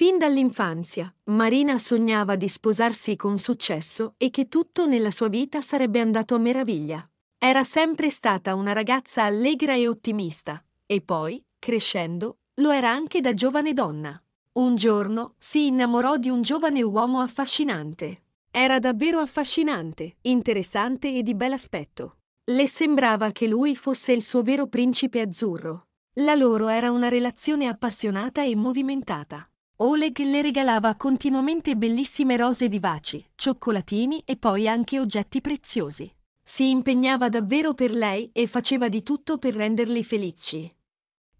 Fin dall'infanzia, Marina sognava di sposarsi con successo e che tutto nella sua vita sarebbe andato a meraviglia. Era sempre stata una ragazza allegra e ottimista, e poi, crescendo, lo era anche da giovane donna. Un giorno si innamorò di un giovane uomo affascinante. Era davvero affascinante, interessante e di bel aspetto. Le sembrava che lui fosse il suo vero principe azzurro. La loro era una relazione appassionata e movimentata. Oleg le regalava continuamente bellissime rose vivaci, cioccolatini e poi anche oggetti preziosi. Si impegnava davvero per lei e faceva di tutto per renderli felici.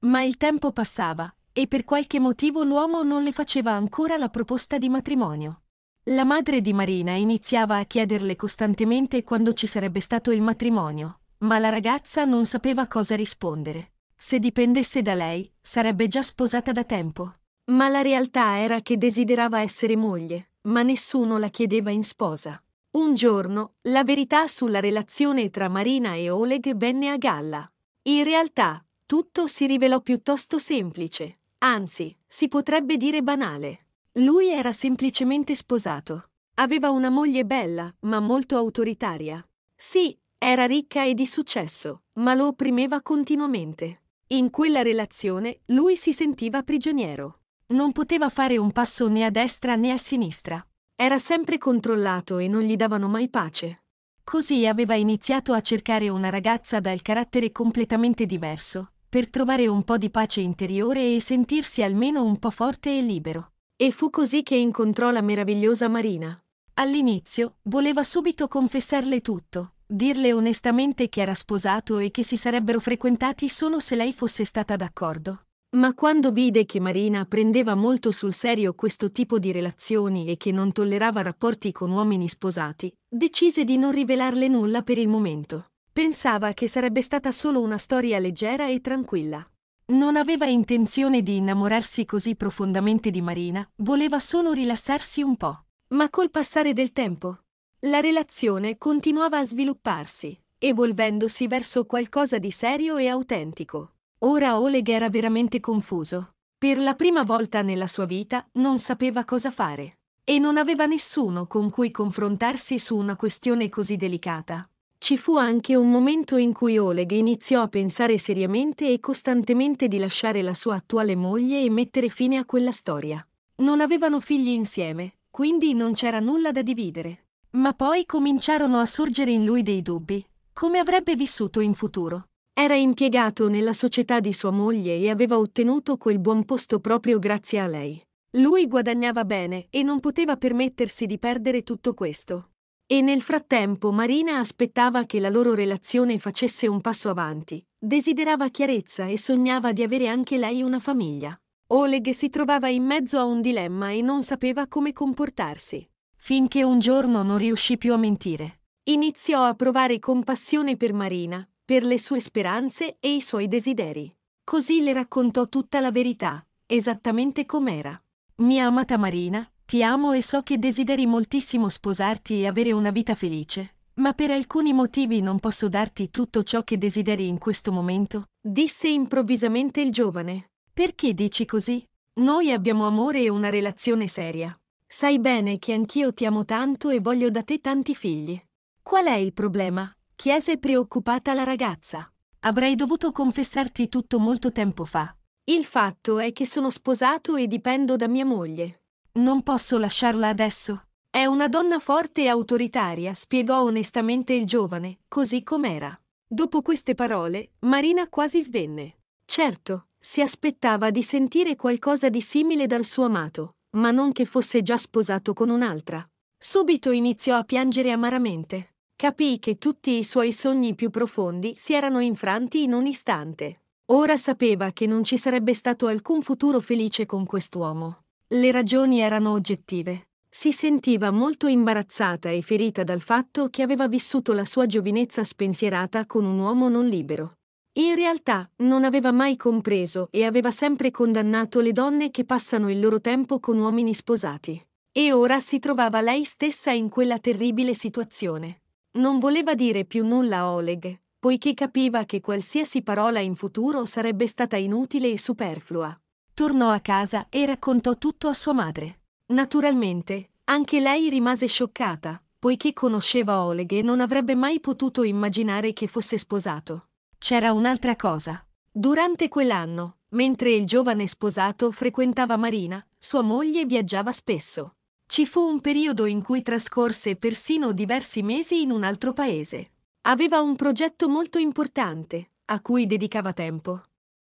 Ma il tempo passava e per qualche motivo l'uomo non le faceva ancora la proposta di matrimonio. La madre di Marina iniziava a chiederle costantemente quando ci sarebbe stato il matrimonio, ma la ragazza non sapeva cosa rispondere. Se dipendesse da lei, sarebbe già sposata da tempo. Ma la realtà era che desiderava essere moglie, ma nessuno la chiedeva in sposa. Un giorno, la verità sulla relazione tra Marina e Oleg venne a galla. In realtà, tutto si rivelò piuttosto semplice, anzi, si potrebbe dire banale. Lui era semplicemente sposato. Aveva una moglie bella, ma molto autoritaria. Sì, era ricca e di successo, ma lo opprimeva continuamente. In quella relazione lui si sentiva prigioniero. Non poteva fare un passo né a destra né a sinistra. Era sempre controllato e non gli davano mai pace. Così aveva iniziato a cercare una ragazza dal carattere completamente diverso, per trovare un po' di pace interiore e sentirsi almeno un po' forte e libero. E fu così che incontrò la meravigliosa Marina. All'inizio voleva subito confessarle tutto, dirle onestamente che era sposato e che si sarebbero frequentati solo se lei fosse stata d'accordo. Ma quando vide che Marina prendeva molto sul serio questo tipo di relazioni e che non tollerava rapporti con uomini sposati, decise di non rivelarle nulla per il momento. Pensava che sarebbe stata solo una storia leggera e tranquilla. Non aveva intenzione di innamorarsi così profondamente di Marina, voleva solo rilassarsi un po'. Ma col passare del tempo, la relazione continuava a svilupparsi, evolvendosi verso qualcosa di serio e autentico. Ora Oleg era veramente confuso. Per la prima volta nella sua vita non sapeva cosa fare. E non aveva nessuno con cui confrontarsi su una questione così delicata. Ci fu anche un momento in cui Oleg iniziò a pensare seriamente e costantemente di lasciare la sua attuale moglie e mettere fine a quella storia. Non avevano figli insieme, quindi non c'era nulla da dividere. Ma poi cominciarono a sorgere in lui dei dubbi. Come avrebbe vissuto in futuro? Era impiegato nella società di sua moglie e aveva ottenuto quel buon posto proprio grazie a lei. Lui guadagnava bene e non poteva permettersi di perdere tutto questo. E nel frattempo Marina aspettava che la loro relazione facesse un passo avanti, desiderava chiarezza e sognava di avere anche lei una famiglia. Oleg si trovava in mezzo a un dilemma e non sapeva come comportarsi. Finché un giorno non riuscì più a mentire. Iniziò a provare compassione per Marina, per le sue speranze e i suoi desideri. Così le raccontò tutta la verità, esattamente com'era. Mia amata Marina, ti amo e so che desideri moltissimo sposarti e avere una vita felice, ma per alcuni motivi non posso darti tutto ciò che desideri in questo momento, disse improvvisamente il giovane. Perché dici così? Noi abbiamo amore e una relazione seria. Sai bene che anch'io ti amo tanto e voglio da te tanti figli. Qual è il problema? chiese preoccupata la ragazza. Avrei dovuto confessarti tutto molto tempo fa. Il fatto è che sono sposato e dipendo da mia moglie. Non posso lasciarla adesso. È una donna forte e autoritaria, spiegò onestamente il giovane, così com'era. Dopo queste parole, Marina quasi svenne. Certo, si aspettava di sentire qualcosa di simile dal suo amato, ma non che fosse già sposato con un'altra. Subito iniziò a piangere amaramente capì che tutti i suoi sogni più profondi si erano infranti in un istante. Ora sapeva che non ci sarebbe stato alcun futuro felice con quest'uomo. Le ragioni erano oggettive. Si sentiva molto imbarazzata e ferita dal fatto che aveva vissuto la sua giovinezza spensierata con un uomo non libero. In realtà non aveva mai compreso e aveva sempre condannato le donne che passano il loro tempo con uomini sposati. E ora si trovava lei stessa in quella terribile situazione. Non voleva dire più nulla a Oleg, poiché capiva che qualsiasi parola in futuro sarebbe stata inutile e superflua. Tornò a casa e raccontò tutto a sua madre. Naturalmente, anche lei rimase scioccata, poiché conosceva Oleg e non avrebbe mai potuto immaginare che fosse sposato. C'era un'altra cosa. Durante quell'anno, mentre il giovane sposato frequentava Marina, sua moglie viaggiava spesso. Ci fu un periodo in cui trascorse persino diversi mesi in un altro paese. Aveva un progetto molto importante, a cui dedicava tempo,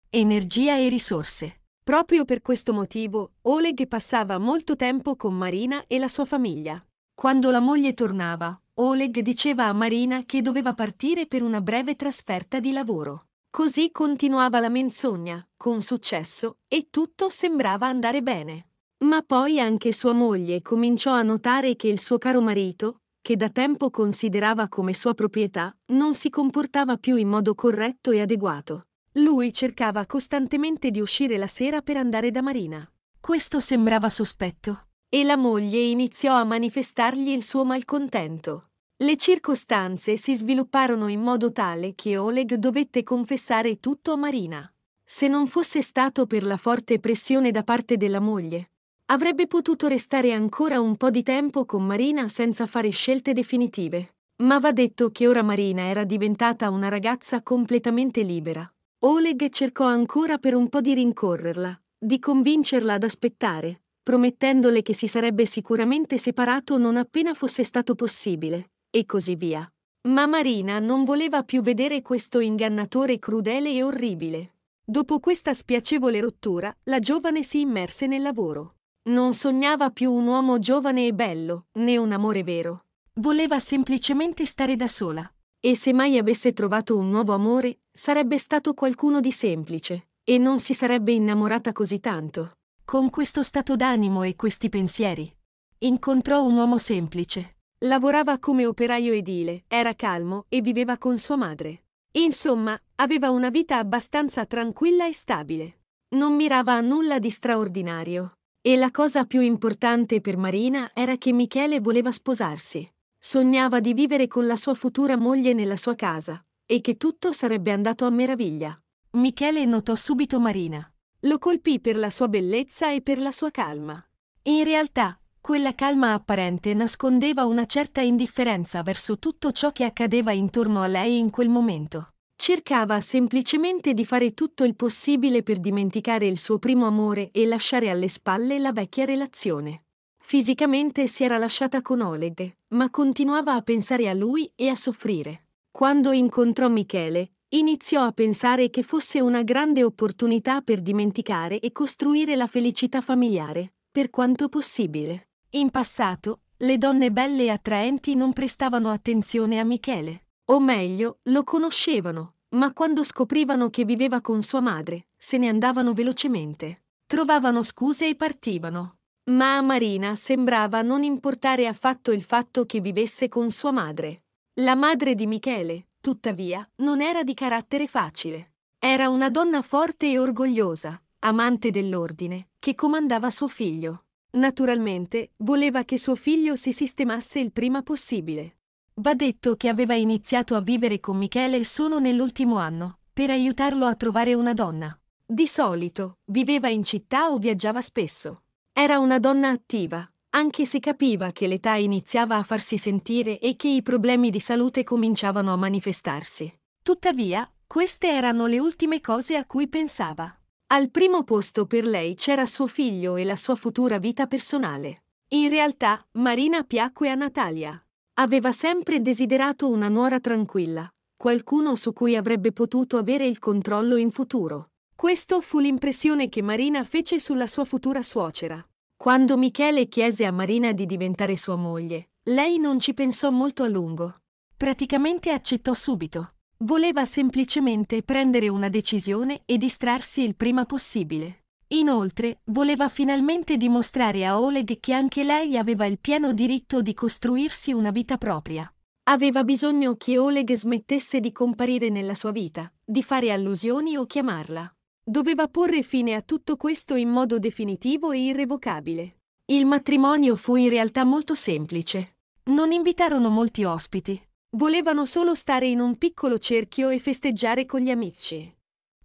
energia e risorse. Proprio per questo motivo, Oleg passava molto tempo con Marina e la sua famiglia. Quando la moglie tornava, Oleg diceva a Marina che doveva partire per una breve trasferta di lavoro. Così continuava la menzogna, con successo, e tutto sembrava andare bene. Ma poi anche sua moglie cominciò a notare che il suo caro marito, che da tempo considerava come sua proprietà, non si comportava più in modo corretto e adeguato. Lui cercava costantemente di uscire la sera per andare da Marina. Questo sembrava sospetto. E la moglie iniziò a manifestargli il suo malcontento. Le circostanze si svilupparono in modo tale che Oleg dovette confessare tutto a Marina. Se non fosse stato per la forte pressione da parte della moglie, Avrebbe potuto restare ancora un po' di tempo con Marina senza fare scelte definitive. Ma va detto che ora Marina era diventata una ragazza completamente libera. Oleg cercò ancora per un po' di rincorrerla, di convincerla ad aspettare, promettendole che si sarebbe sicuramente separato non appena fosse stato possibile, e così via. Ma Marina non voleva più vedere questo ingannatore crudele e orribile. Dopo questa spiacevole rottura, la giovane si immerse nel lavoro. Non sognava più un uomo giovane e bello, né un amore vero. Voleva semplicemente stare da sola. E se mai avesse trovato un nuovo amore, sarebbe stato qualcuno di semplice, e non si sarebbe innamorata così tanto. Con questo stato d'animo e questi pensieri, incontrò un uomo semplice. Lavorava come operaio edile, era calmo e viveva con sua madre. Insomma, aveva una vita abbastanza tranquilla e stabile. Non mirava a nulla di straordinario. E la cosa più importante per Marina era che Michele voleva sposarsi. Sognava di vivere con la sua futura moglie nella sua casa, e che tutto sarebbe andato a meraviglia. Michele notò subito Marina. Lo colpì per la sua bellezza e per la sua calma. In realtà, quella calma apparente nascondeva una certa indifferenza verso tutto ciò che accadeva intorno a lei in quel momento. Cercava semplicemente di fare tutto il possibile per dimenticare il suo primo amore e lasciare alle spalle la vecchia relazione. Fisicamente si era lasciata con Oleg, ma continuava a pensare a lui e a soffrire. Quando incontrò Michele, iniziò a pensare che fosse una grande opportunità per dimenticare e costruire la felicità familiare, per quanto possibile. In passato, le donne belle e attraenti non prestavano attenzione a Michele. O meglio, lo conoscevano, ma quando scoprivano che viveva con sua madre, se ne andavano velocemente. Trovavano scuse e partivano. Ma a Marina sembrava non importare affatto il fatto che vivesse con sua madre. La madre di Michele, tuttavia, non era di carattere facile. Era una donna forte e orgogliosa, amante dell'ordine, che comandava suo figlio. Naturalmente, voleva che suo figlio si sistemasse il prima possibile. Va detto che aveva iniziato a vivere con Michele solo nell'ultimo anno, per aiutarlo a trovare una donna. Di solito, viveva in città o viaggiava spesso. Era una donna attiva, anche se capiva che l'età iniziava a farsi sentire e che i problemi di salute cominciavano a manifestarsi. Tuttavia, queste erano le ultime cose a cui pensava. Al primo posto per lei c'era suo figlio e la sua futura vita personale. In realtà, Marina piacque a Natalia, Aveva sempre desiderato una nuora tranquilla, qualcuno su cui avrebbe potuto avere il controllo in futuro. Questo fu l'impressione che Marina fece sulla sua futura suocera. Quando Michele chiese a Marina di diventare sua moglie, lei non ci pensò molto a lungo. Praticamente accettò subito. Voleva semplicemente prendere una decisione e distrarsi il prima possibile. Inoltre, voleva finalmente dimostrare a Oleg che anche lei aveva il pieno diritto di costruirsi una vita propria. Aveva bisogno che Oleg smettesse di comparire nella sua vita, di fare allusioni o chiamarla. Doveva porre fine a tutto questo in modo definitivo e irrevocabile. Il matrimonio fu in realtà molto semplice. Non invitarono molti ospiti. Volevano solo stare in un piccolo cerchio e festeggiare con gli amici.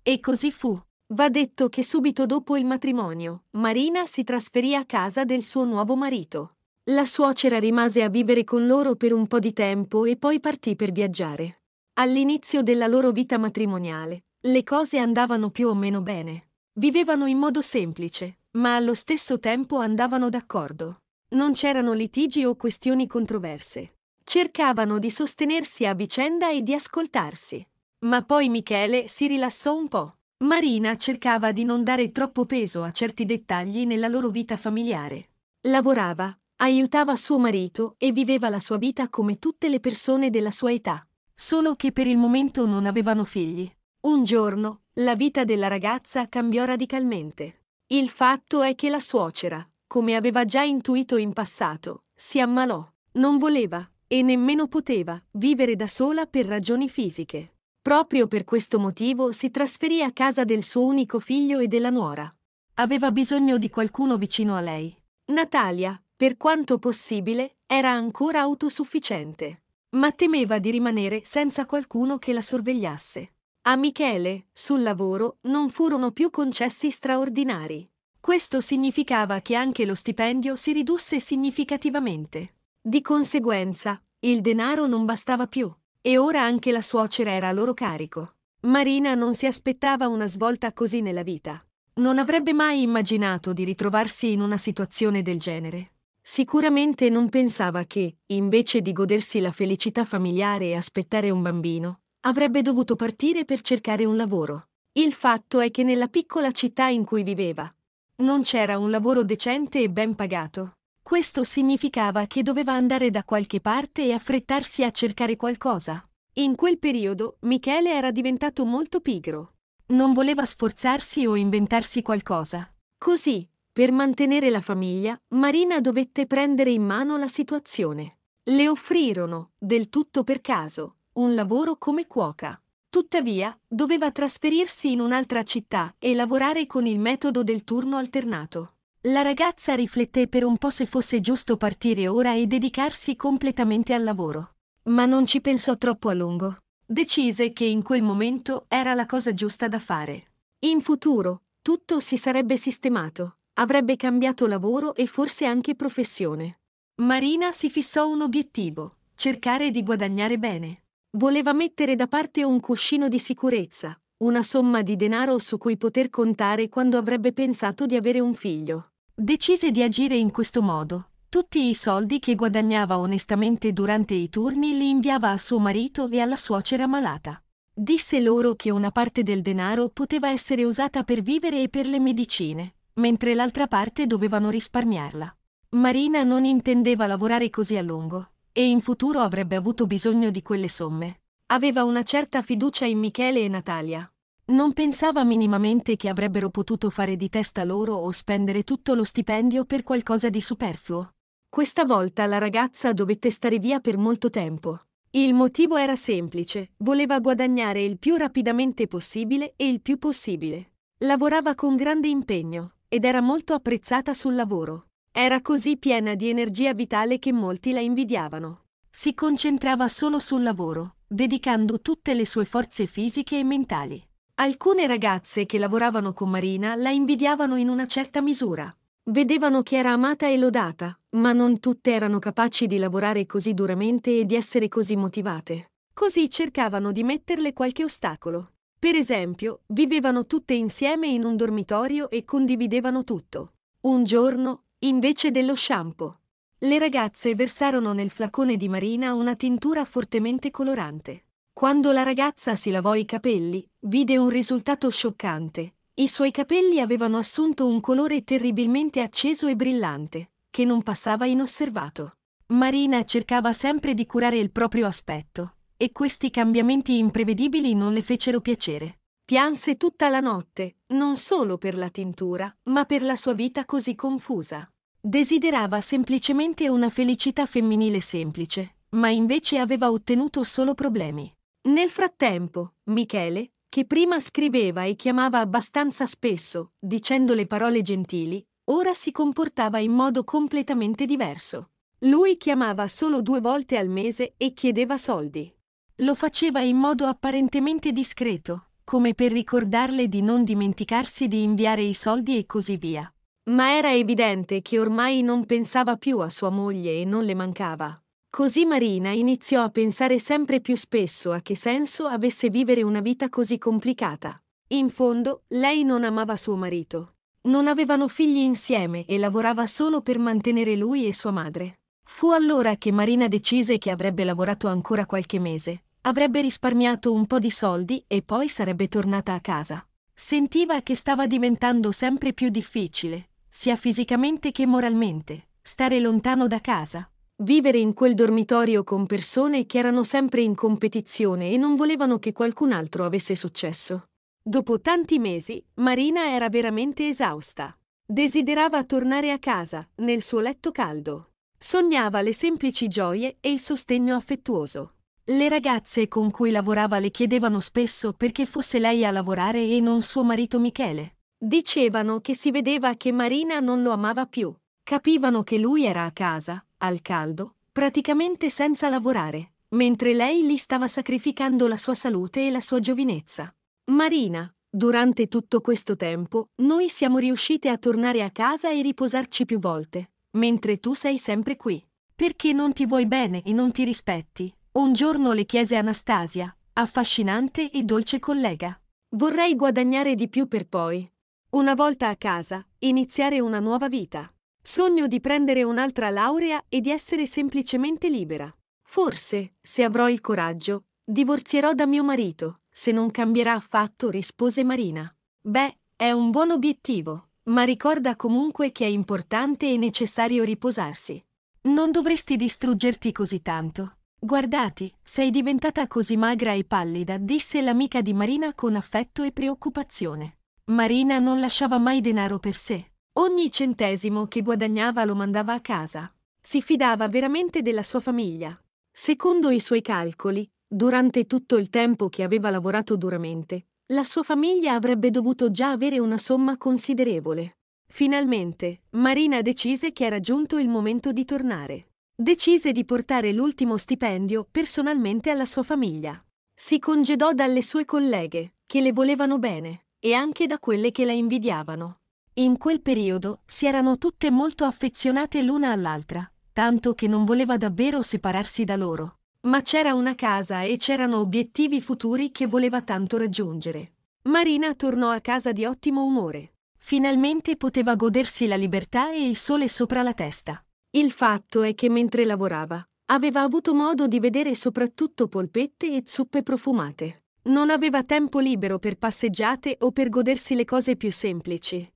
E così fu. Va detto che subito dopo il matrimonio, Marina si trasferì a casa del suo nuovo marito. La suocera rimase a vivere con loro per un po' di tempo e poi partì per viaggiare. All'inizio della loro vita matrimoniale, le cose andavano più o meno bene. Vivevano in modo semplice, ma allo stesso tempo andavano d'accordo. Non c'erano litigi o questioni controverse. Cercavano di sostenersi a vicenda e di ascoltarsi. Ma poi Michele si rilassò un po'. Marina cercava di non dare troppo peso a certi dettagli nella loro vita familiare. Lavorava, aiutava suo marito e viveva la sua vita come tutte le persone della sua età, solo che per il momento non avevano figli. Un giorno, la vita della ragazza cambiò radicalmente. Il fatto è che la suocera, come aveva già intuito in passato, si ammalò. Non voleva, e nemmeno poteva, vivere da sola per ragioni fisiche. Proprio per questo motivo si trasferì a casa del suo unico figlio e della nuora. Aveva bisogno di qualcuno vicino a lei. Natalia, per quanto possibile, era ancora autosufficiente, ma temeva di rimanere senza qualcuno che la sorvegliasse. A Michele, sul lavoro, non furono più concessi straordinari. Questo significava che anche lo stipendio si ridusse significativamente. Di conseguenza, il denaro non bastava più. E ora anche la suocera era a loro carico. Marina non si aspettava una svolta così nella vita. Non avrebbe mai immaginato di ritrovarsi in una situazione del genere. Sicuramente non pensava che, invece di godersi la felicità familiare e aspettare un bambino, avrebbe dovuto partire per cercare un lavoro. Il fatto è che nella piccola città in cui viveva non c'era un lavoro decente e ben pagato. Questo significava che doveva andare da qualche parte e affrettarsi a cercare qualcosa. In quel periodo Michele era diventato molto pigro. Non voleva sforzarsi o inventarsi qualcosa. Così, per mantenere la famiglia, Marina dovette prendere in mano la situazione. Le offrirono, del tutto per caso, un lavoro come cuoca. Tuttavia, doveva trasferirsi in un'altra città e lavorare con il metodo del turno alternato. La ragazza rifletté per un po' se fosse giusto partire ora e dedicarsi completamente al lavoro. Ma non ci pensò troppo a lungo. Decise che in quel momento era la cosa giusta da fare. In futuro, tutto si sarebbe sistemato. Avrebbe cambiato lavoro e forse anche professione. Marina si fissò un obiettivo, cercare di guadagnare bene. Voleva mettere da parte un cuscino di sicurezza, una somma di denaro su cui poter contare quando avrebbe pensato di avere un figlio decise di agire in questo modo. Tutti i soldi che guadagnava onestamente durante i turni li inviava a suo marito e alla suocera malata. Disse loro che una parte del denaro poteva essere usata per vivere e per le medicine, mentre l'altra parte dovevano risparmiarla. Marina non intendeva lavorare così a lungo, e in futuro avrebbe avuto bisogno di quelle somme. Aveva una certa fiducia in Michele e Natalia, non pensava minimamente che avrebbero potuto fare di testa loro o spendere tutto lo stipendio per qualcosa di superfluo. Questa volta la ragazza dovette stare via per molto tempo. Il motivo era semplice, voleva guadagnare il più rapidamente possibile e il più possibile. Lavorava con grande impegno ed era molto apprezzata sul lavoro. Era così piena di energia vitale che molti la invidiavano. Si concentrava solo sul lavoro, dedicando tutte le sue forze fisiche e mentali. Alcune ragazze che lavoravano con Marina la invidiavano in una certa misura. Vedevano che era amata e lodata, ma non tutte erano capaci di lavorare così duramente e di essere così motivate. Così cercavano di metterle qualche ostacolo. Per esempio, vivevano tutte insieme in un dormitorio e condividevano tutto. Un giorno, invece dello shampoo, le ragazze versarono nel flacone di Marina una tintura fortemente colorante. Quando la ragazza si lavò i capelli, vide un risultato scioccante. I suoi capelli avevano assunto un colore terribilmente acceso e brillante, che non passava inosservato. Marina cercava sempre di curare il proprio aspetto, e questi cambiamenti imprevedibili non le fecero piacere. Pianse tutta la notte, non solo per la tintura, ma per la sua vita così confusa. Desiderava semplicemente una felicità femminile semplice, ma invece aveva ottenuto solo problemi. Nel frattempo, Michele, che prima scriveva e chiamava abbastanza spesso, dicendo le parole gentili, ora si comportava in modo completamente diverso. Lui chiamava solo due volte al mese e chiedeva soldi. Lo faceva in modo apparentemente discreto, come per ricordarle di non dimenticarsi di inviare i soldi e così via. Ma era evidente che ormai non pensava più a sua moglie e non le mancava. Così Marina iniziò a pensare sempre più spesso a che senso avesse vivere una vita così complicata. In fondo, lei non amava suo marito. Non avevano figli insieme e lavorava solo per mantenere lui e sua madre. Fu allora che Marina decise che avrebbe lavorato ancora qualche mese, avrebbe risparmiato un po' di soldi e poi sarebbe tornata a casa. Sentiva che stava diventando sempre più difficile, sia fisicamente che moralmente, stare lontano da casa, vivere in quel dormitorio con persone che erano sempre in competizione e non volevano che qualcun altro avesse successo. Dopo tanti mesi, Marina era veramente esausta. Desiderava tornare a casa, nel suo letto caldo. Sognava le semplici gioie e il sostegno affettuoso. Le ragazze con cui lavorava le chiedevano spesso perché fosse lei a lavorare e non suo marito Michele. Dicevano che si vedeva che Marina non lo amava più. Capivano che lui era a casa, al caldo, praticamente senza lavorare, mentre lei li stava sacrificando la sua salute e la sua giovinezza. Marina, durante tutto questo tempo, noi siamo riuscite a tornare a casa e riposarci più volte, mentre tu sei sempre qui. Perché non ti vuoi bene e non ti rispetti? Un giorno le chiese Anastasia, affascinante e dolce collega. Vorrei guadagnare di più per poi, una volta a casa, iniziare una nuova vita. Sogno di prendere un'altra laurea e di essere semplicemente libera. Forse, se avrò il coraggio, divorzierò da mio marito, se non cambierà affatto, rispose Marina. Beh, è un buon obiettivo, ma ricorda comunque che è importante e necessario riposarsi. Non dovresti distruggerti così tanto. Guardati, sei diventata così magra e pallida, disse l'amica di Marina con affetto e preoccupazione. Marina non lasciava mai denaro per sé. Ogni centesimo che guadagnava lo mandava a casa. Si fidava veramente della sua famiglia. Secondo i suoi calcoli, durante tutto il tempo che aveva lavorato duramente, la sua famiglia avrebbe dovuto già avere una somma considerevole. Finalmente, Marina decise che era giunto il momento di tornare. Decise di portare l'ultimo stipendio personalmente alla sua famiglia. Si congedò dalle sue colleghe, che le volevano bene, e anche da quelle che la invidiavano. In quel periodo si erano tutte molto affezionate l'una all'altra, tanto che non voleva davvero separarsi da loro. Ma c'era una casa e c'erano obiettivi futuri che voleva tanto raggiungere. Marina tornò a casa di ottimo umore. Finalmente poteva godersi la libertà e il sole sopra la testa. Il fatto è che mentre lavorava, aveva avuto modo di vedere soprattutto polpette e zuppe profumate. Non aveva tempo libero per passeggiate o per godersi le cose più semplici.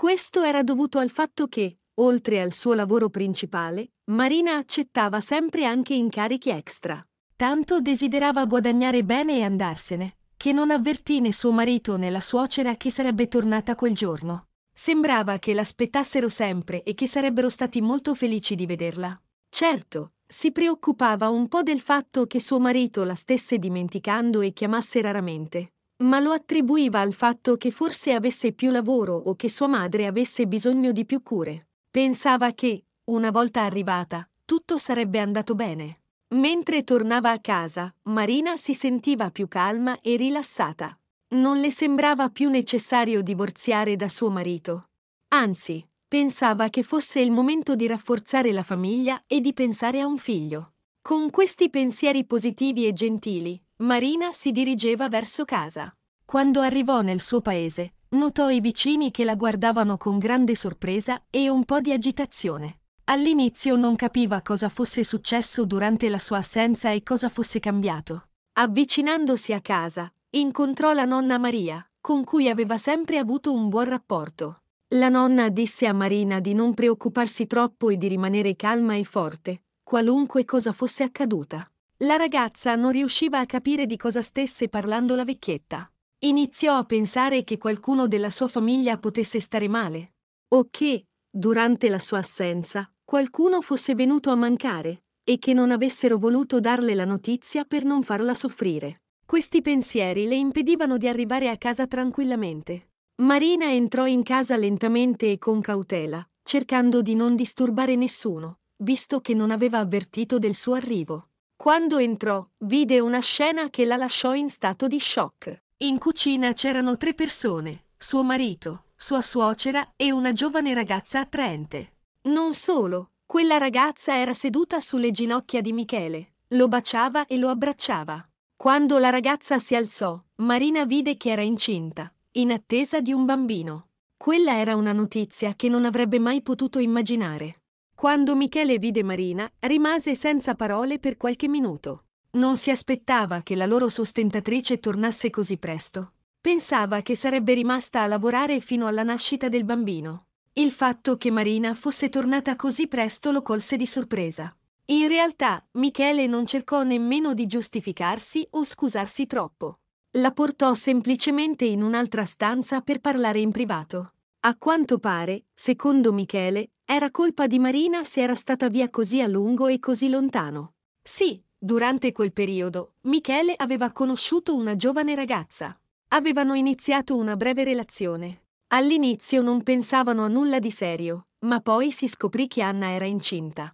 Questo era dovuto al fatto che, oltre al suo lavoro principale, Marina accettava sempre anche incarichi extra. Tanto desiderava guadagnare bene e andarsene, che non avvertì né suo marito né la suocera che sarebbe tornata quel giorno. Sembrava che l'aspettassero sempre e che sarebbero stati molto felici di vederla. Certo, si preoccupava un po' del fatto che suo marito la stesse dimenticando e chiamasse raramente ma lo attribuiva al fatto che forse avesse più lavoro o che sua madre avesse bisogno di più cure. Pensava che, una volta arrivata, tutto sarebbe andato bene. Mentre tornava a casa, Marina si sentiva più calma e rilassata. Non le sembrava più necessario divorziare da suo marito. Anzi, pensava che fosse il momento di rafforzare la famiglia e di pensare a un figlio. Con questi pensieri positivi e gentili, Marina si dirigeva verso casa. Quando arrivò nel suo paese, notò i vicini che la guardavano con grande sorpresa e un po' di agitazione. All'inizio non capiva cosa fosse successo durante la sua assenza e cosa fosse cambiato. Avvicinandosi a casa, incontrò la nonna Maria, con cui aveva sempre avuto un buon rapporto. La nonna disse a Marina di non preoccuparsi troppo e di rimanere calma e forte, qualunque cosa fosse accaduta. La ragazza non riusciva a capire di cosa stesse parlando la vecchietta. Iniziò a pensare che qualcuno della sua famiglia potesse stare male. O che, durante la sua assenza, qualcuno fosse venuto a mancare e che non avessero voluto darle la notizia per non farla soffrire. Questi pensieri le impedivano di arrivare a casa tranquillamente. Marina entrò in casa lentamente e con cautela, cercando di non disturbare nessuno, visto che non aveva avvertito del suo arrivo. Quando entrò, vide una scena che la lasciò in stato di shock. In cucina c'erano tre persone, suo marito, sua suocera e una giovane ragazza attraente. Non solo, quella ragazza era seduta sulle ginocchia di Michele, lo baciava e lo abbracciava. Quando la ragazza si alzò, Marina vide che era incinta, in attesa di un bambino. Quella era una notizia che non avrebbe mai potuto immaginare. Quando Michele vide Marina, rimase senza parole per qualche minuto. Non si aspettava che la loro sostentatrice tornasse così presto. Pensava che sarebbe rimasta a lavorare fino alla nascita del bambino. Il fatto che Marina fosse tornata così presto lo colse di sorpresa. In realtà, Michele non cercò nemmeno di giustificarsi o scusarsi troppo. La portò semplicemente in un'altra stanza per parlare in privato. A quanto pare, secondo Michele, era colpa di Marina se era stata via così a lungo e così lontano. Sì, durante quel periodo, Michele aveva conosciuto una giovane ragazza. Avevano iniziato una breve relazione. All'inizio non pensavano a nulla di serio, ma poi si scoprì che Anna era incinta.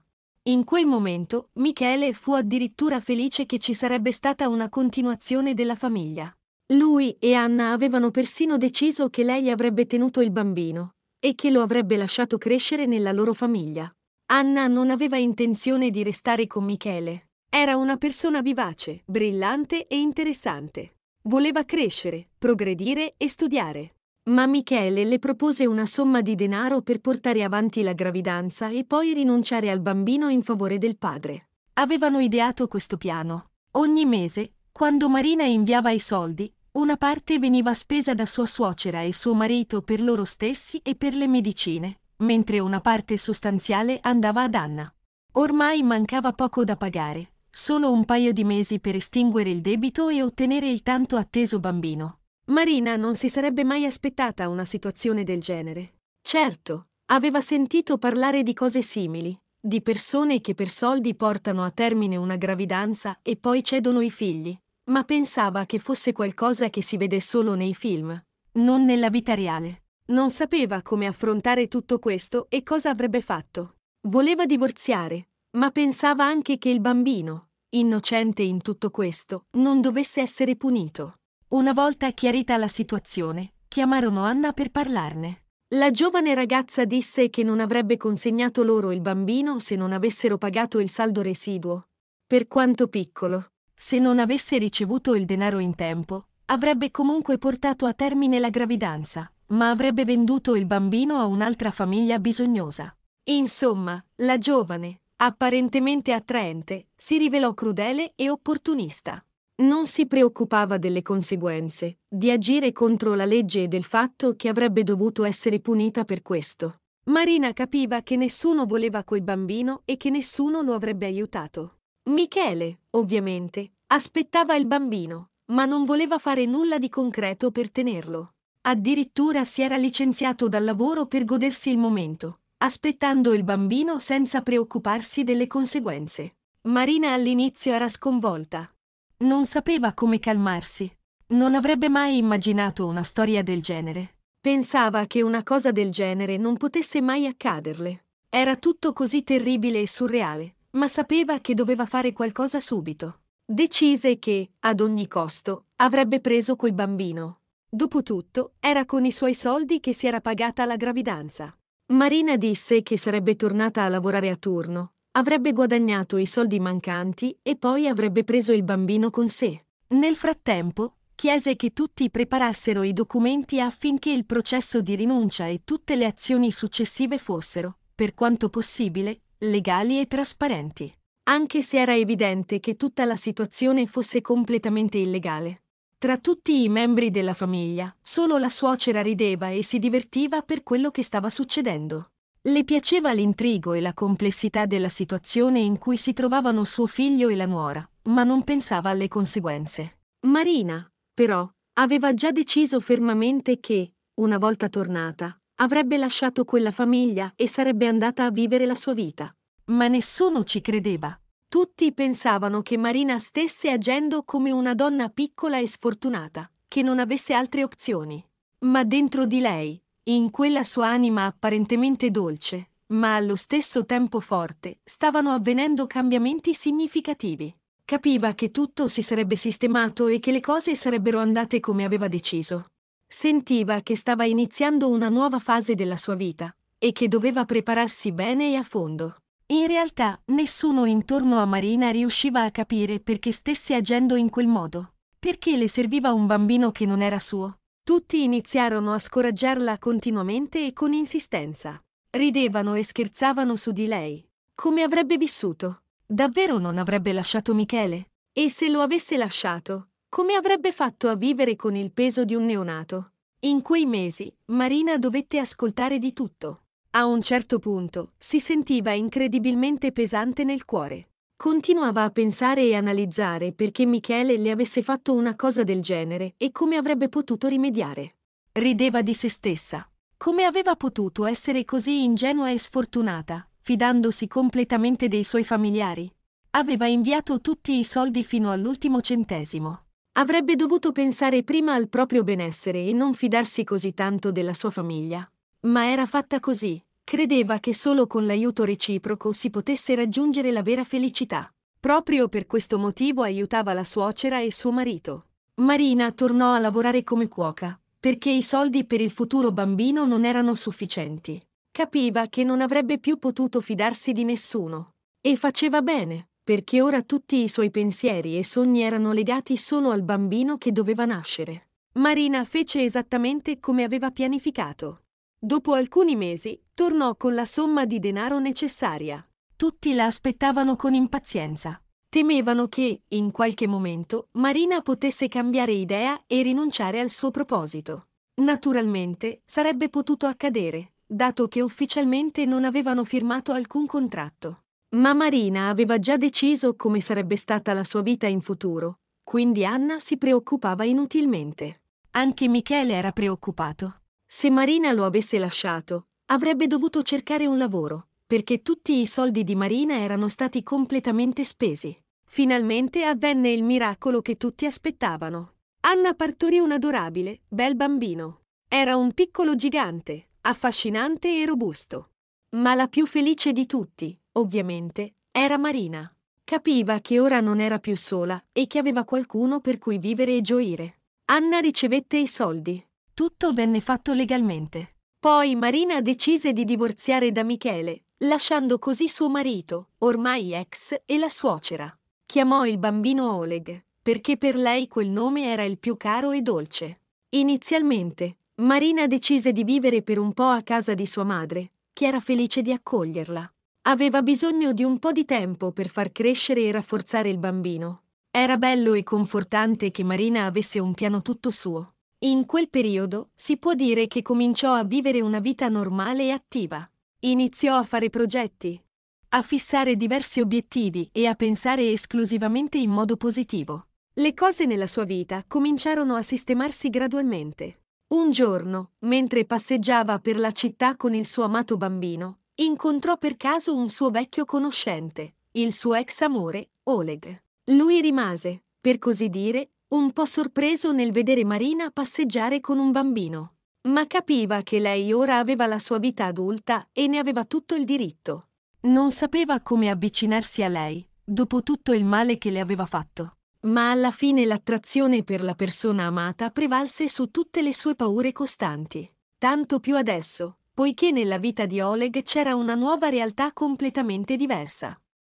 In quel momento, Michele fu addirittura felice che ci sarebbe stata una continuazione della famiglia. Lui e Anna avevano persino deciso che lei avrebbe tenuto il bambino, e che lo avrebbe lasciato crescere nella loro famiglia. Anna non aveva intenzione di restare con Michele. Era una persona vivace, brillante e interessante. Voleva crescere, progredire e studiare. Ma Michele le propose una somma di denaro per portare avanti la gravidanza e poi rinunciare al bambino in favore del padre. Avevano ideato questo piano. Ogni mese, quando Marina inviava i soldi, una parte veniva spesa da sua suocera e suo marito per loro stessi e per le medicine, mentre una parte sostanziale andava ad Anna. Ormai mancava poco da pagare, solo un paio di mesi per estinguere il debito e ottenere il tanto atteso bambino. Marina non si sarebbe mai aspettata una situazione del genere. Certo, aveva sentito parlare di cose simili, di persone che per soldi portano a termine una gravidanza e poi cedono i figli, ma pensava che fosse qualcosa che si vede solo nei film, non nella vita reale. Non sapeva come affrontare tutto questo e cosa avrebbe fatto. Voleva divorziare, ma pensava anche che il bambino, innocente in tutto questo, non dovesse essere punito. Una volta chiarita la situazione, chiamarono Anna per parlarne. La giovane ragazza disse che non avrebbe consegnato loro il bambino se non avessero pagato il saldo residuo, per quanto piccolo se non avesse ricevuto il denaro in tempo, avrebbe comunque portato a termine la gravidanza, ma avrebbe venduto il bambino a un'altra famiglia bisognosa. Insomma, la giovane, apparentemente attraente, si rivelò crudele e opportunista. Non si preoccupava delle conseguenze, di agire contro la legge e del fatto che avrebbe dovuto essere punita per questo. Marina capiva che nessuno voleva quel bambino e che nessuno lo avrebbe aiutato. Michele, ovviamente, aspettava il bambino, ma non voleva fare nulla di concreto per tenerlo. Addirittura si era licenziato dal lavoro per godersi il momento, aspettando il bambino senza preoccuparsi delle conseguenze. Marina all'inizio era sconvolta. Non sapeva come calmarsi. Non avrebbe mai immaginato una storia del genere. Pensava che una cosa del genere non potesse mai accaderle. Era tutto così terribile e surreale ma sapeva che doveva fare qualcosa subito. Decise che, ad ogni costo, avrebbe preso quel bambino. Dopotutto, era con i suoi soldi che si era pagata la gravidanza. Marina disse che sarebbe tornata a lavorare a turno, avrebbe guadagnato i soldi mancanti e poi avrebbe preso il bambino con sé. Nel frattempo, chiese che tutti preparassero i documenti affinché il processo di rinuncia e tutte le azioni successive fossero, per quanto possibile, legali e trasparenti, anche se era evidente che tutta la situazione fosse completamente illegale. Tra tutti i membri della famiglia, solo la suocera rideva e si divertiva per quello che stava succedendo. Le piaceva l'intrigo e la complessità della situazione in cui si trovavano suo figlio e la nuora, ma non pensava alle conseguenze. Marina, però, aveva già deciso fermamente che, una volta tornata, Avrebbe lasciato quella famiglia e sarebbe andata a vivere la sua vita. Ma nessuno ci credeva. Tutti pensavano che Marina stesse agendo come una donna piccola e sfortunata, che non avesse altre opzioni. Ma dentro di lei, in quella sua anima apparentemente dolce, ma allo stesso tempo forte, stavano avvenendo cambiamenti significativi. Capiva che tutto si sarebbe sistemato e che le cose sarebbero andate come aveva deciso, Sentiva che stava iniziando una nuova fase della sua vita e che doveva prepararsi bene e a fondo. In realtà, nessuno intorno a Marina riusciva a capire perché stesse agendo in quel modo. Perché le serviva un bambino che non era suo? Tutti iniziarono a scoraggiarla continuamente e con insistenza. Ridevano e scherzavano su di lei. Come avrebbe vissuto? Davvero non avrebbe lasciato Michele? E se lo avesse lasciato, come avrebbe fatto a vivere con il peso di un neonato? In quei mesi, Marina dovette ascoltare di tutto. A un certo punto, si sentiva incredibilmente pesante nel cuore. Continuava a pensare e analizzare perché Michele le avesse fatto una cosa del genere e come avrebbe potuto rimediare. Rideva di se stessa. Come aveva potuto essere così ingenua e sfortunata, fidandosi completamente dei suoi familiari? Aveva inviato tutti i soldi fino all'ultimo centesimo. Avrebbe dovuto pensare prima al proprio benessere e non fidarsi così tanto della sua famiglia. Ma era fatta così. Credeva che solo con l'aiuto reciproco si potesse raggiungere la vera felicità. Proprio per questo motivo aiutava la suocera e suo marito. Marina tornò a lavorare come cuoca, perché i soldi per il futuro bambino non erano sufficienti. Capiva che non avrebbe più potuto fidarsi di nessuno. E faceva bene perché ora tutti i suoi pensieri e sogni erano legati solo al bambino che doveva nascere. Marina fece esattamente come aveva pianificato. Dopo alcuni mesi, tornò con la somma di denaro necessaria. Tutti la aspettavano con impazienza. Temevano che, in qualche momento, Marina potesse cambiare idea e rinunciare al suo proposito. Naturalmente, sarebbe potuto accadere, dato che ufficialmente non avevano firmato alcun contratto. Ma Marina aveva già deciso come sarebbe stata la sua vita in futuro, quindi Anna si preoccupava inutilmente. Anche Michele era preoccupato. Se Marina lo avesse lasciato, avrebbe dovuto cercare un lavoro, perché tutti i soldi di Marina erano stati completamente spesi. Finalmente avvenne il miracolo che tutti aspettavano. Anna partorì un adorabile, bel bambino. Era un piccolo gigante, affascinante e robusto. Ma la più felice di tutti ovviamente, era Marina. Capiva che ora non era più sola e che aveva qualcuno per cui vivere e gioire. Anna ricevette i soldi. Tutto venne fatto legalmente. Poi Marina decise di divorziare da Michele, lasciando così suo marito, ormai ex, e la suocera. Chiamò il bambino Oleg, perché per lei quel nome era il più caro e dolce. Inizialmente, Marina decise di vivere per un po' a casa di sua madre, che era felice di accoglierla. Aveva bisogno di un po' di tempo per far crescere e rafforzare il bambino. Era bello e confortante che Marina avesse un piano tutto suo. In quel periodo si può dire che cominciò a vivere una vita normale e attiva. Iniziò a fare progetti, a fissare diversi obiettivi e a pensare esclusivamente in modo positivo. Le cose nella sua vita cominciarono a sistemarsi gradualmente. Un giorno, mentre passeggiava per la città con il suo amato bambino, incontrò per caso un suo vecchio conoscente, il suo ex amore, Oleg. Lui rimase, per così dire, un po' sorpreso nel vedere Marina passeggiare con un bambino. Ma capiva che lei ora aveva la sua vita adulta e ne aveva tutto il diritto. Non sapeva come avvicinarsi a lei, dopo tutto il male che le aveva fatto. Ma alla fine l'attrazione per la persona amata prevalse su tutte le sue paure costanti. Tanto più adesso, poiché nella vita di Oleg c'era una nuova realtà completamente diversa.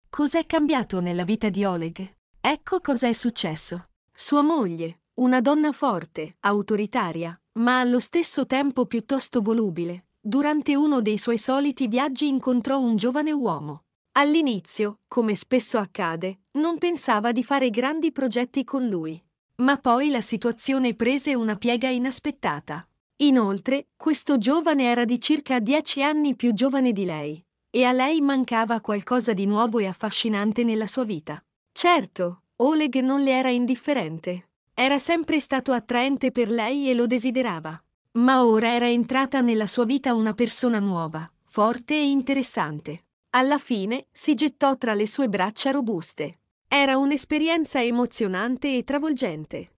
Cos'è cambiato nella vita di Oleg? Ecco cosa è successo. Sua moglie, una donna forte, autoritaria, ma allo stesso tempo piuttosto volubile, durante uno dei suoi soliti viaggi incontrò un giovane uomo. All'inizio, come spesso accade, non pensava di fare grandi progetti con lui. Ma poi la situazione prese una piega inaspettata. Inoltre, questo giovane era di circa dieci anni più giovane di lei, e a lei mancava qualcosa di nuovo e affascinante nella sua vita. Certo, Oleg non le era indifferente. Era sempre stato attraente per lei e lo desiderava. Ma ora era entrata nella sua vita una persona nuova, forte e interessante. Alla fine si gettò tra le sue braccia robuste. Era un'esperienza emozionante e travolgente.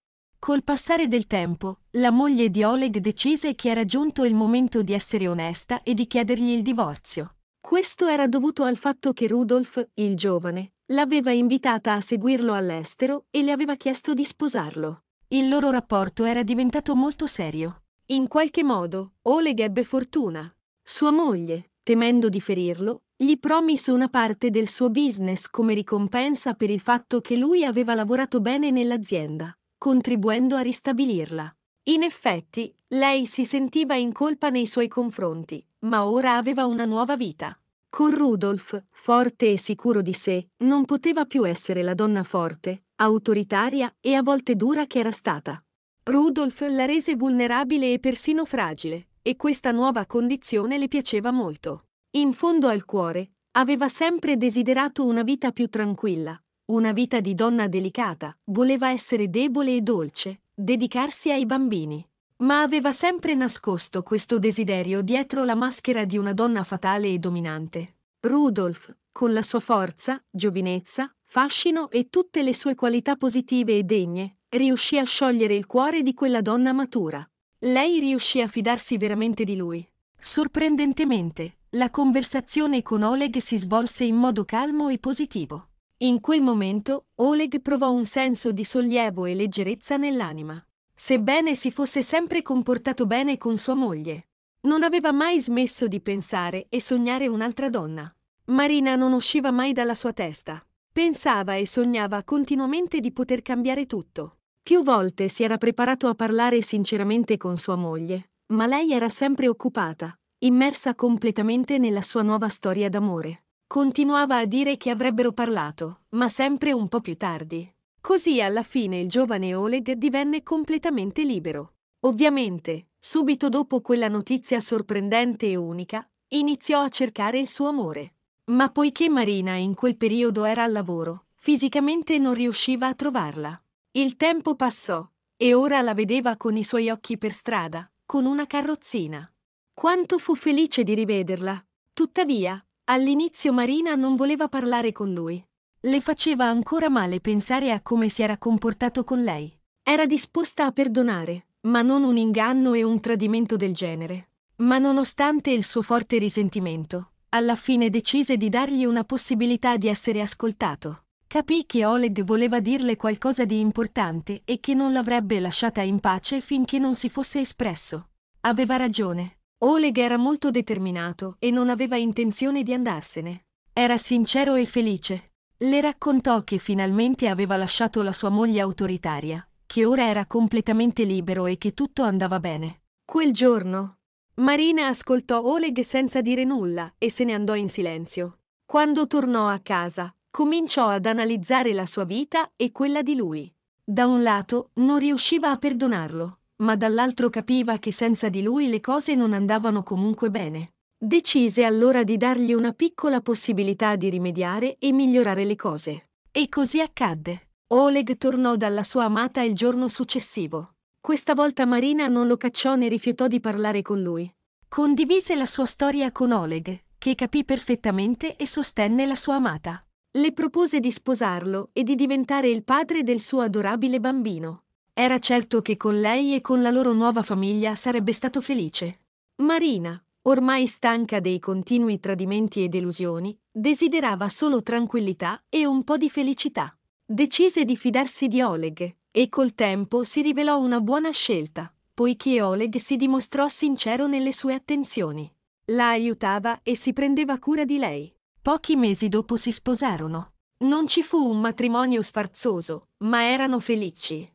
Col passare del tempo, la moglie di Oleg decise che era giunto il momento di essere onesta e di chiedergli il divorzio. Questo era dovuto al fatto che Rudolf, il giovane, l'aveva invitata a seguirlo all'estero e le aveva chiesto di sposarlo. Il loro rapporto era diventato molto serio. In qualche modo, Oleg ebbe fortuna. Sua moglie, temendo di ferirlo, gli promise una parte del suo business come ricompensa per il fatto che lui aveva lavorato bene nell'azienda contribuendo a ristabilirla. In effetti, lei si sentiva in colpa nei suoi confronti, ma ora aveva una nuova vita. Con Rudolf, forte e sicuro di sé, non poteva più essere la donna forte, autoritaria e a volte dura che era stata. Rudolf la rese vulnerabile e persino fragile, e questa nuova condizione le piaceva molto. In fondo al cuore, aveva sempre desiderato una vita più tranquilla, una vita di donna delicata, voleva essere debole e dolce, dedicarsi ai bambini. Ma aveva sempre nascosto questo desiderio dietro la maschera di una donna fatale e dominante. Rudolf, con la sua forza, giovinezza, fascino e tutte le sue qualità positive e degne, riuscì a sciogliere il cuore di quella donna matura. Lei riuscì a fidarsi veramente di lui. Sorprendentemente, la conversazione con Oleg si svolse in modo calmo e positivo. In quel momento, Oleg provò un senso di sollievo e leggerezza nell'anima. Sebbene si fosse sempre comportato bene con sua moglie, non aveva mai smesso di pensare e sognare un'altra donna. Marina non usciva mai dalla sua testa. Pensava e sognava continuamente di poter cambiare tutto. Più volte si era preparato a parlare sinceramente con sua moglie, ma lei era sempre occupata, immersa completamente nella sua nuova storia d'amore. Continuava a dire che avrebbero parlato, ma sempre un po' più tardi. Così alla fine il giovane Oleg divenne completamente libero. Ovviamente, subito dopo quella notizia sorprendente e unica, iniziò a cercare il suo amore. Ma poiché Marina in quel periodo era al lavoro, fisicamente non riusciva a trovarla. Il tempo passò, e ora la vedeva con i suoi occhi per strada, con una carrozzina. Quanto fu felice di rivederla. Tuttavia, All'inizio Marina non voleva parlare con lui. Le faceva ancora male pensare a come si era comportato con lei. Era disposta a perdonare, ma non un inganno e un tradimento del genere. Ma nonostante il suo forte risentimento, alla fine decise di dargli una possibilità di essere ascoltato. Capì che Oled voleva dirle qualcosa di importante e che non l'avrebbe lasciata in pace finché non si fosse espresso. Aveva ragione, Oleg era molto determinato e non aveva intenzione di andarsene. Era sincero e felice. Le raccontò che finalmente aveva lasciato la sua moglie autoritaria, che ora era completamente libero e che tutto andava bene. Quel giorno, Marina ascoltò Oleg senza dire nulla e se ne andò in silenzio. Quando tornò a casa, cominciò ad analizzare la sua vita e quella di lui. Da un lato, non riusciva a perdonarlo ma dall'altro capiva che senza di lui le cose non andavano comunque bene. Decise allora di dargli una piccola possibilità di rimediare e migliorare le cose. E così accadde. Oleg tornò dalla sua amata il giorno successivo. Questa volta Marina non lo cacciò né rifiutò di parlare con lui. Condivise la sua storia con Oleg, che capì perfettamente e sostenne la sua amata. Le propose di sposarlo e di diventare il padre del suo adorabile bambino. Era certo che con lei e con la loro nuova famiglia sarebbe stato felice. Marina, ormai stanca dei continui tradimenti e delusioni, desiderava solo tranquillità e un po' di felicità. Decise di fidarsi di Oleg, e col tempo si rivelò una buona scelta, poiché Oleg si dimostrò sincero nelle sue attenzioni. La aiutava e si prendeva cura di lei. Pochi mesi dopo si sposarono. Non ci fu un matrimonio sfarzoso, ma erano felici.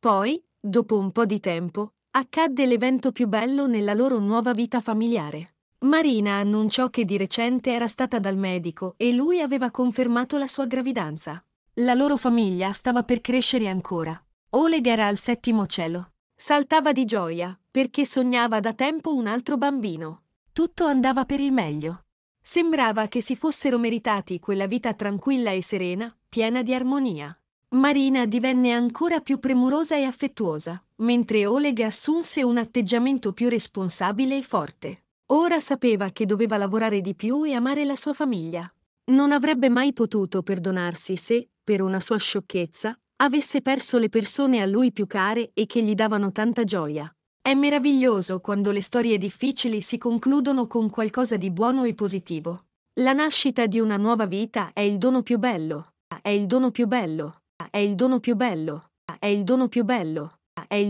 Poi, dopo un po' di tempo, accadde l'evento più bello nella loro nuova vita familiare. Marina annunciò che di recente era stata dal medico e lui aveva confermato la sua gravidanza. La loro famiglia stava per crescere ancora. Oleg era al settimo cielo. Saltava di gioia, perché sognava da tempo un altro bambino. Tutto andava per il meglio. Sembrava che si fossero meritati quella vita tranquilla e serena, piena di armonia. Marina divenne ancora più premurosa e affettuosa, mentre Oleg assunse un atteggiamento più responsabile e forte. Ora sapeva che doveva lavorare di più e amare la sua famiglia. Non avrebbe mai potuto perdonarsi se, per una sua sciocchezza, avesse perso le persone a lui più care e che gli davano tanta gioia. È meraviglioso quando le storie difficili si concludono con qualcosa di buono e positivo. La nascita di una nuova vita è il dono più bello. È il dono più bello. È il dono più bello. È il dono più bello. È il